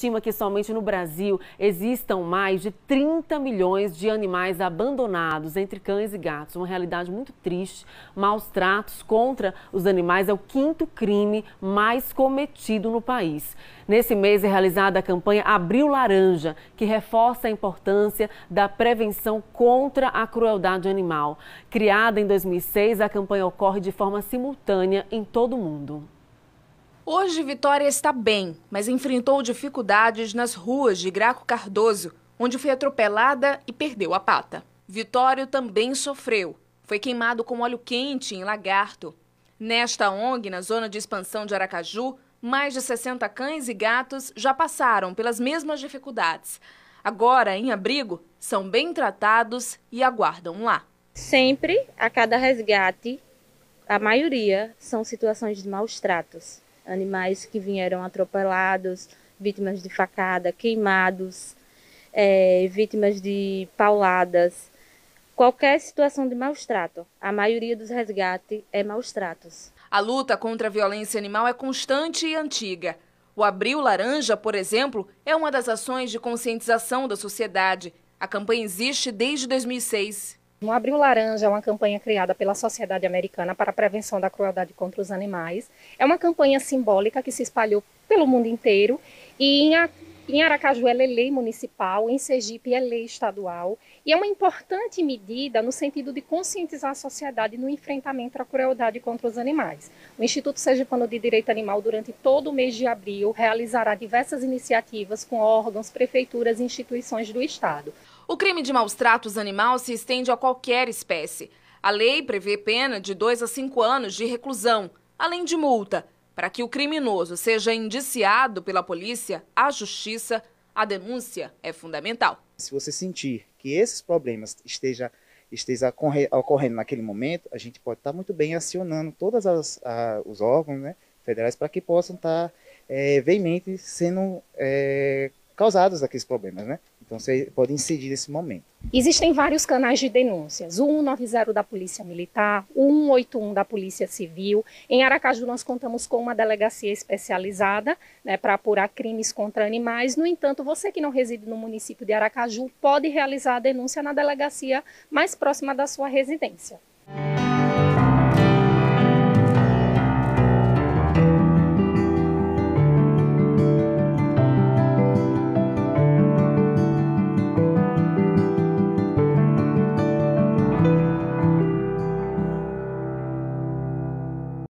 estima que somente no Brasil existam mais de 30 milhões de animais abandonados entre cães e gatos. Uma realidade muito triste. Maus tratos contra os animais é o quinto crime mais cometido no país. Nesse mês é realizada a campanha Abril Laranja, que reforça a importância da prevenção contra a crueldade animal. Criada em 2006, a campanha ocorre de forma simultânea em todo o mundo. Hoje Vitória está bem, mas enfrentou dificuldades nas ruas de Graco Cardoso, onde foi atropelada e perdeu a pata. Vitório também sofreu. Foi queimado com óleo quente em Lagarto. Nesta ONG, na zona de expansão de Aracaju, mais de 60 cães e gatos já passaram pelas mesmas dificuldades. Agora, em abrigo, são bem tratados e aguardam lá. Sempre, a cada resgate, a maioria são situações de maus tratos animais que vieram atropelados, vítimas de facada, queimados, é, vítimas de pauladas, qualquer situação de maus trato. A maioria dos resgates é maus tratos. A luta contra a violência animal é constante e antiga. O Abril Laranja, por exemplo, é uma das ações de conscientização da sociedade. A campanha existe desde 2006. No Abril Laranja é uma campanha criada pela Sociedade Americana para a Prevenção da Crueldade contra os Animais. É uma campanha simbólica que se espalhou pelo mundo inteiro e em, Aracaju é lei municipal, em Sergipe é lei estadual e é uma importante medida no sentido de conscientizar a sociedade no enfrentamento à crueldade contra os animais. O Instituto Sergipano de Direito Animal, durante todo o mês de abril, realizará diversas iniciativas com órgãos, prefeituras e instituições do Estado. O crime de maus tratos animal se estende a qualquer espécie. A lei prevê pena de 2 a 5 anos de reclusão, além de multa. Para que o criminoso seja indiciado pela polícia, a justiça, a denúncia é fundamental. Se você sentir que esses problemas estejam esteja ocorrendo naquele momento, a gente pode estar muito bem acionando todos os órgãos né, federais para que possam estar é, veemente sendo é, causadas daqueles problemas, né? Então você pode incidir nesse momento. Existem vários canais de denúncias, o 190 da Polícia Militar, o 181 da Polícia Civil. Em Aracaju nós contamos com uma delegacia especializada né, para apurar crimes contra animais. No entanto, você que não reside no município de Aracaju pode realizar a denúncia na delegacia mais próxima da sua residência.